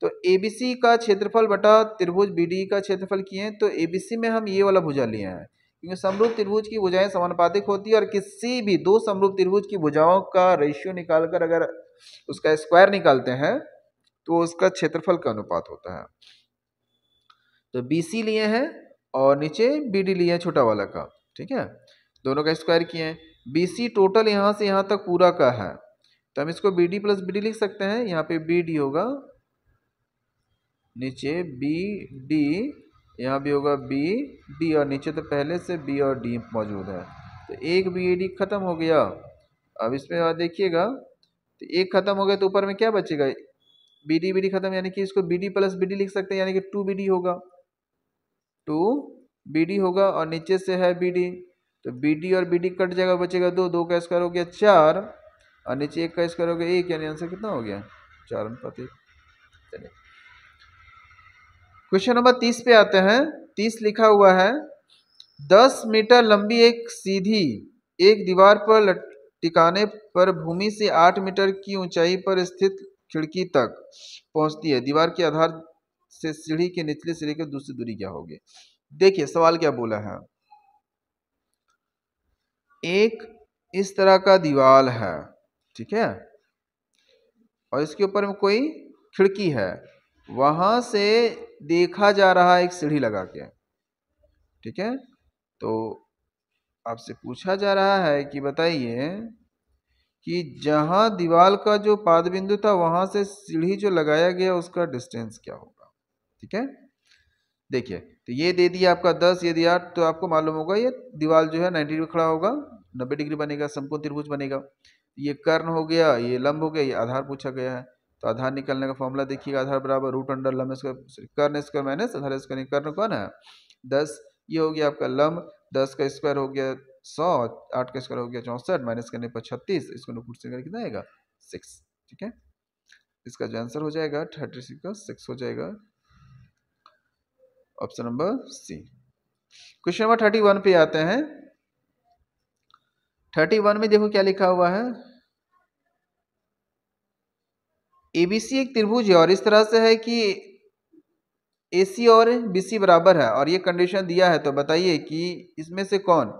तो ए बी सी का क्षेत्रफल बटा त्रिभुज बी डी e का क्षेत्रफल किए तो ए बी सी में हम ये वाला भुजा लिए हैं क्योंकि समरूप त्रिभुज की भुजाएं समानुपातिक होती है और किसी भी दो समरूप त्रिभुज की भुजाओं का रेशियो निकालकर अगर उसका स्क्वायर निकालते हैं तो उसका क्षेत्रफल का अनुपात होता है तो BC लिए हैं और नीचे BD डी लिए हैं छोटा वाला का ठीक है दोनों का स्क्वायर किए हैं BC टोटल यहाँ से यहाँ तक पूरा का है तो हम इसको BD डी प्लस बी लिख सकते हैं यहाँ पे BD होगा नीचे BD डी यहाँ भी होगा बी डी और नीचे तो पहले से बी और डी मौजूद है तो एक बी ए डी ख़त्म हो गया अब इसमें आप देखिएगा तो एक ख़त्म हो गया तो ऊपर में क्या बचेगा बी डी बी डी ख़त्म यानी कि इसको B D plus B D लिख सकते हैं यानी कि टू बी डी होगा टू बी डी होगा और नीचे से है बी डी तो बी डी और बी डी कट जाएगा बचेगा दो दो का स्क्वायर हो गया चार और नीचे एक का स्क्वायर हो गया एक यानी आंसर कितना हो गया चार अनुपात एक चलिए क्वेश्चन नंबर तीस पे आते हैं तीस लिखा हुआ है दस मीटर लंबी एक सीधी एक दीवार पर टिकाने पर भूमि से आठ मीटर की ऊंचाई पर स्थित खिड़की तक पहुंचती है दीवार के आधार से सीढ़ी के निचले सिरे के दूसरी दूरी क्या होगी देखिए सवाल क्या बोला है एक इस तरह का दीवार है ठीक है और इसके ऊपर में कोई खिड़की है वहाँ से देखा जा रहा है एक सीढ़ी लगा के ठीक है तो आपसे पूछा जा रहा है कि बताइए कि जहाँ दीवार का जो पाद बिंदु था वहाँ से सीढ़ी जो लगाया गया उसका डिस्टेंस क्या होगा ठीक है देखिए तो ये दे दिया आपका दस ये दिया तो आपको मालूम होगा ये दीवार जो है नाइन्टी डिग्री खड़ा होगा नब्बे डिग्री बनेगा संपूर्ण त्रिभुज बनेगा ये कर्ण हो गया ये लंब हो गया ये आधार पूछा गया है तो आधार निकलने का फॉर्मूला देखिएगा आधार बराबर रूट अंडर लम स्क्वायर कर्ण स्क्वायर माइनस आधार स्क्वायर कर्ण कौन है दस ये हो गया आपका लम दस का स्क्वायर हो गया सौ आठ का स्क्वायर हो गया चौंसठ माइनस करने पर छत्तीस इसको नूपुर से करके कितना आएगा सिक्स ठीक है इसका जो आंसर हो जाएगा थर्टी सिक्स का सिक्स हो जाएगा option number C question number thirty one पे आते हैं थर्टी वन में देखो क्या लिखा हुआ है ए बी सी एक त्रिभुज है और इस तरह से है कि ए सी और बी सी बराबर है और ये कंडीशन दिया है तो बताइए कि इसमें से कौन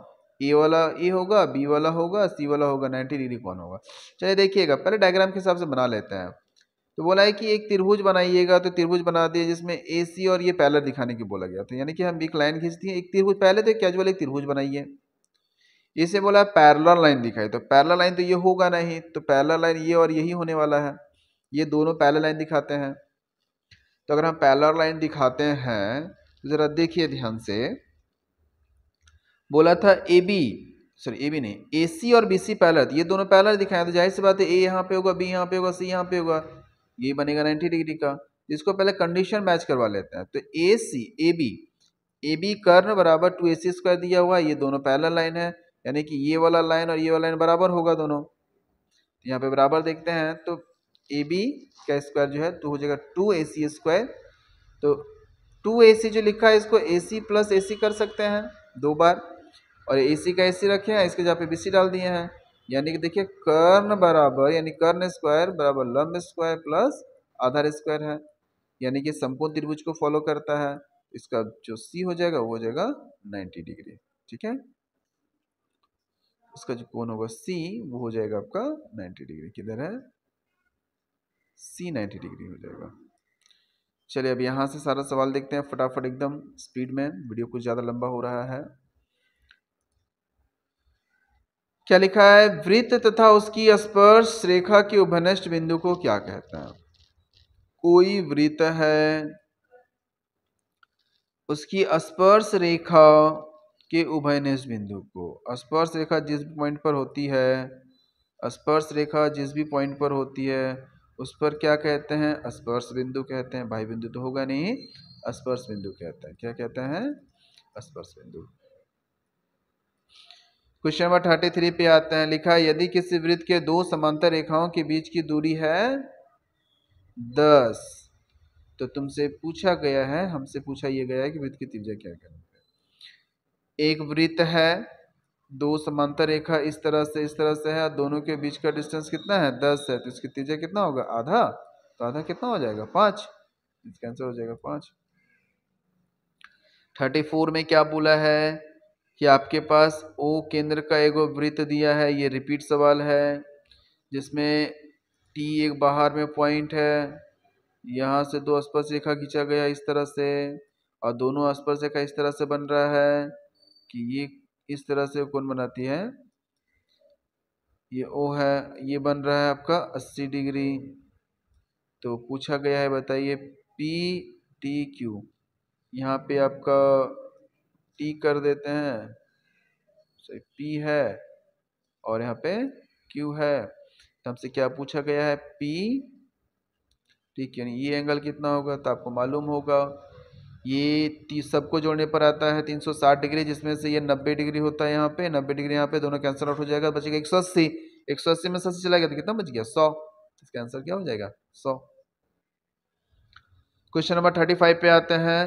ए वाला ए होगा बी वाला होगा सी वाला होगा नाइन्टी डिग्री कौन होगा चलिए देखिएगा पहले डायग्राम के हिसाब से बना लेते हैं तो बोला है कि एक त्रिभुज बनाइएगा तो त्रिभुज बना दिए जिसमें ए सी और ये पैलर दिखाने के बोला गया तो यानी कि हम एक लाइन खींचती हैं एक त्रिभुज पहले तो कैजुअल एक त्रिभुज बनाइए इसे बोला पैरलर लाइन दिखाई तो पैरलर लाइन तो ये होगा नहीं तो पैरलर लाइन ये और यही होने वाला है ये दोनों पहले लाइन दिखाते हैं तो अगर हम पैलर लाइन दिखाते हैं ज़रा देखिए ध्यान से बोला था A B sorry A B नहीं ए सी और बी सी पैलर ये दोनों पैलर दिखाए तो जाहिर सी बात है ए यहाँ पे होगा बी यहाँ पे होगा सी यहाँ पे होगा ये बनेगा नाइन्टी डिग्री का तो इसको पहले कंडीशन मैच करवा लेते हैं तो ए सी ए बी ए बी कर्ण बराबर टू ए सी स्क्वायर दिया हुआ है ये दोनों पैलर लाइन है यानी कि ये वाला लाइन और ये वाला लाइन बराबर होगा दोनों तो यहाँ पे बराबर देखते हैं तो ए बी का स्क्वायर जो है तो हो जाएगा टू ए सी स्क्वायर तो टू ए सी जो लिखा है इसको ए सी प्लस ए सी कर सकते हैं दो बार और ए सी का ए सी रखे हैं इसके जहाँ पे बी सी डाल दिए हैं यानी कि देखिए कर्ण बराबर यानी कर्ण स्क्वायर बराबर लम्ब स्क्वायर प्लस आधार स्क्वायर है यानी कि संपूर्ण त्रिभुज को फॉलो करता है इसका जो सी हो जाएगा वो हो जाएगा नाइन्टी डिग्री ठीक है इसका जो कोण होगा सी वो हो जाएगा आपका नाइन्टी डिग्री किधर है सी नाइन्टी डिग्री हो जाएगा चलिए अब यहाँ से सारा सवाल देखते हैं फटाफट एकदम स्पीड में वीडियो कुछ ज़्यादा लंबा हो रहा है क्या लिखा है वृत्त तथा उसकी स्पर्श रेखा के उभनिष्ठ बिंदु को क्या कहते हैं कोई वृत्त है उसकी स्पर्श रेखा के उभयनिष्ठ बिंदु को स्पर्श रेखा जिस पॉइंट पर होती है स्पर्श रेखा जिस भी पॉइंट पर होती है उस पर क्या कहते हैं स्पर्श बिंदु कहते हैं भाई बिंदु तो होगा नहीं स्पर्श बिंदु कहते हैं क्या कहते हैं स्पर्श बिंदु क्वेश्चन नंबर थर्टी थ्री पे आते हैं लिखा है यदि किसी वृत्त के दो समांतर रेखाओं के बीच की दूरी है दस तो तुमसे पूछा गया है हमसे पूछा यह गया है कि वृत्त की त्रिज्या क्या करेंगे एक वृत्त है दो समांतर रेखा इस तरह से इस तरह से है दोनों के बीच का डिस्टेंस कितना है दस है तो इसकी तीजा कितना होगा आधा तो आधा कितना हो जाएगा पाँच इसका आंसर हो जाएगा पाँच थर्टी फोर में क्या बोला है कि आपके पास ओ केंद्र का एगो वृत्त दिया है ये रिपीट सवाल है जिसमें टी एक बाहर में पॉइंट है यहाँ से दो स्पर्श रेखा खींचा गया इस तरह से और दोनों स्पर्श रेखा इस तरह से बन रहा है कि ये इस तरह से कौन बनाती है ये ओ है ये बन रहा है आपका 80 डिग्री तो पूछा गया है बताइए पी टी क्यू यहाँ पे आपका टी कर देते हैं सॉरी पी है और यहाँ पे क्यू है तो हमसे क्या पूछा गया है पी ठीक यानी ये एंगल कितना होगा तो आपको मालूम होगा ये सबको जोड़ने पर आता है 360 डिग्री जिसमें से ये 90 डिग्री होता है यहाँ पे 90 डिग्री यहाँ पे दोनों कैंसिल आउट हो जाएगा बचेगा एक सौ अस्सी एक सौ अस्सी में सौ चला गया तो कितना बच गया सौ इसका आंसर क्या हो जाएगा सौ क्वेश्चन नंबर थर्टी फाइव पे आते हैं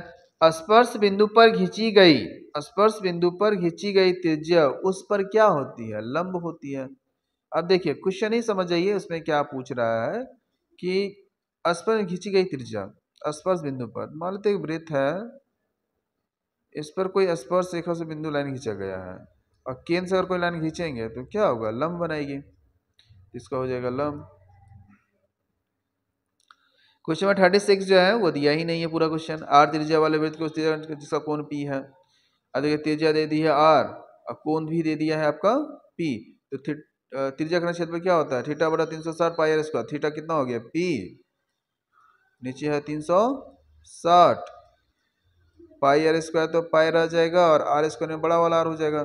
स्पर्श बिंदु पर घिंची गई स्पर्श बिंदु पर घिंची गई त्रिज्या उस पर क्या होती है लंब होती है अब देखिए क्वेश्चन ही समझ जाइए उसमें क्या पूछ रहा है कि स्पर्श घिंची गई त्रिज्या स्पर्श बिंदु पर मान लेते हैं वृत्त है इस पर कोई स्पर्श रेखा से बिंदु लाइन खींचा गया है और केंद्र से अगर कोई लाइन खींचेंगे तो क्या होगा लंब बनाएगी इसका हो जाएगा लंब क्वेश्चन नंबर थर्टी सिक्स जो है वो दिया ही नहीं है पूरा क्वेश्चन आर त्रिज्या वाले वृत्त को जिसका कोण पी है अगर त्रिज्या दे दी है आर और कोण भी दे दिया है आपका पी तो त्रिज्या खंड क्षेत्र क्या होता है थीटा बड़ा तीन सौ साठ पाई स्क्वायर थीटा कितना हो गया पी नीचे है तीन सौ साठ पाई आर स्क्वायर तो पाई रह जाएगा और आर स्क्वायर में बड़ा वाला आर हो जाएगा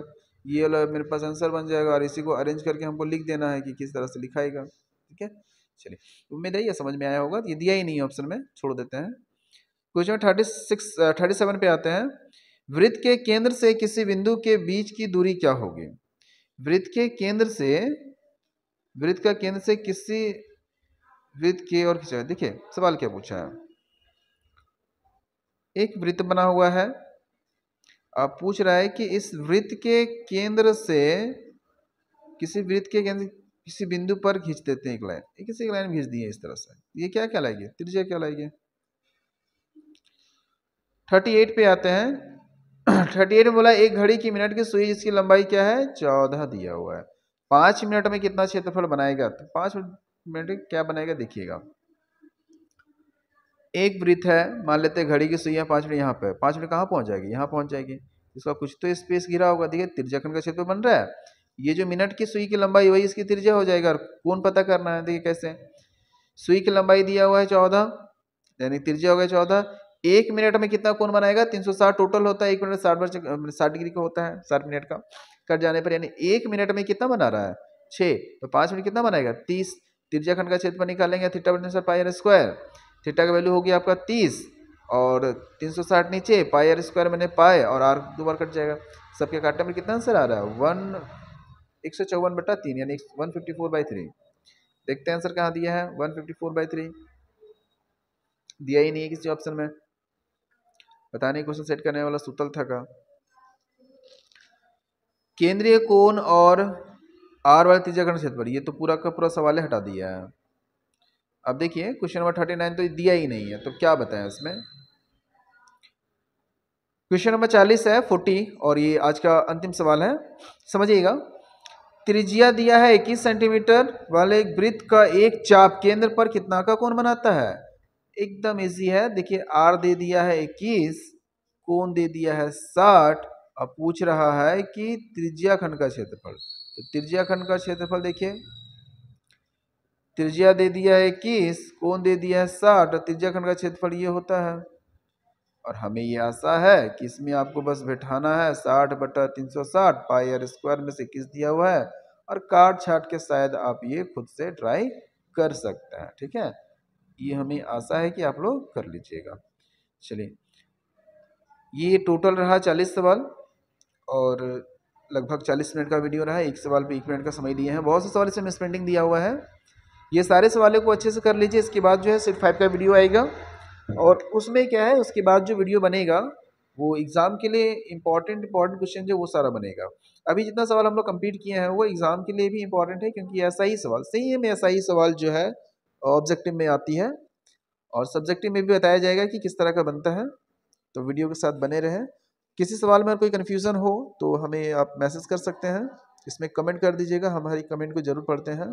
ये वाला मेरे पास आंसर बन जाएगा और इसी को अरेंज करके हमको लिख देना है कि किस तरह से लिखाएगा ठीक है चलिए तो उम्मीद है ये समझ में आया होगा ये दिया ही नहीं ऑप्शन में छोड़ देते हैं question thirty six thirty seven पे आते हैं वृत्त के केंद्र से किसी बिंदु के बीच की दूरी क्या होगी वृत्त के केंद्र से वृत्त का केंद्र से किसी वृत्त के और खिंचाए देखिए सवाल क्या पूछा है एक वृत्त बना हुआ है आप पूछ रहा है कि इस वृत्त के केंद्र से किसी वृत्त के केंद्र किसी बिंदु पर खींच देते हैं एक लाइन किसी एक लाइन खींच दी है इस तरह से ये क्या क्या लाएगी त्रिज्या क्या लाएगी थर्टी एट पे आते हैं थर्टी एट बोला एक घड़ी की मिनट की सुई जिसकी लंबाई क्या है चौदह दिया हुआ है पांच मिनट में कितना क्षेत्रफल बनाएगा तो पांच मिनट ऑटोमेटिक क्या बनाएगा देखिएगा एक वृत्त है मान लेते हैं घड़ी की सुइया पाँच मिनट यहाँ पे पाँच मिनट कहाँ पहुँच जाएगी यहाँ पहुँच जाएगी इसका कुछ तो स्पेस घिरा होगा देखिए तिरजाखंड का क्षेत्र बन रहा है ये जो मिनट की सुई की लंबाई वही इसकी त्रिज्या हो जाएगा और कौन पता करना है देखिए कैसे सुई की लंबाई दिया हुआ है चौदह यानी त्रिज्या हो गया चौदह एक मिनट में कितना कौन बनाएगा तीन सौ साठ टोटल होता है एक मिनट साठ वर्ष साठ डिग्री का होता है साठ मिनट का कट जाने पर यानी एक मिनट में कितना बना रहा है छः तो पाँच मिनट कितना बनाएगा तीस त्रिज्याखंड का क्षेत्रफल निकालेंगे थीटा बटे सर पाई आर स्क्वायर थीटा का वैल्यू होगी आपका तीस और 360 नीचे पाई आर स्क्वायर मैंने पाए और आर दो बार कट जाएगा सबके काटने में कितना आंसर आ रहा है वन एक सौ चौवन बटा तीन यानी one fifty four by three देखते हैं आंसर कहाँ दिया है one fifty four by three दिया ही नहीं है किसी ऑप्शन में पता नहीं क्वेश्चन सेट करने वाला सुतल था का केंद्रीय कोण और आर वाले तीजा खंड क्षेत्रफल ये तो पूरा का पूरा सवाल हटा दिया है अब देखिए क्वेश्चन नंबर थर्टी नाइन तो दिया ही नहीं है तो क्या बताएं इसमें क्वेश्चन नंबर चालीस है फोर्टी और ये आज का अंतिम सवाल है समझिएगा त्रिज्या दिया है इक्कीस सेंटीमीटर वाले वृत्त का एक चाप केंद्र पर कितना का कौन बनाता है एकदम इजी है देखिए आर दे दिया है इक्कीस कौन दे दिया है साठ और पूछ रहा है कि त्रिज्या खंड का क्षेत्रफल तो त्रिज्या खंड का क्षेत्रफल देखिए त्रिज्या दे दिया है इक्कीस कौन दे दिया है साठ और त्रिज्या खंड का क्षेत्रफल ये होता है और हमें ये आशा है कि इसमें आपको बस बैठाना है साठ बटा तीन सौ साठ पाई आर स्क्वायर में से किस दिया हुआ है और काट छाट के शायद आप ये खुद से ट्राई कर सकते हैं ठीक है ये हमें आशा है कि आप लोग कर लीजिएगा चलिए ये टोटल रहा चालीस सवाल और लगभग 40 मिनट का वीडियो रहा है एक सवाल पे एक मिनट का समय दिए हैं बहुत से सवाल इसमें स्पेंडिंग दिया हुआ है ये सारे सवालों को अच्छे से कर लीजिए इसके बाद जो है सिर्फ फाइव का वीडियो आएगा और उसमें क्या है उसके बाद जो वीडियो बनेगा वो एग्ज़ाम के लिए इंपॉर्टेंट इंपॉर्टेंट क्वेश्चन जो वो सारा बनेगा अभी जितना सवाल हम लोग कम्प्लीट किए हैं वो एग्ज़ाम के लिए भी इंपॉर्टेंट है क्योंकि ऐसा ही सवाल सही में ऐसा ही सवाल जो है ऑब्जेक्टिव में आती है और सब्जेक्टिव में भी बताया जाएगा कि किस तरह का बनता है तो वीडियो के साथ बने रहें किसी सवाल में कोई कन्फ्यूज़न हो तो हमें आप मैसेज कर सकते हैं इसमें कमेंट कर दीजिएगा हमारी कमेंट को ज़रूर पढ़ते हैं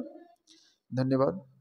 धन्यवाद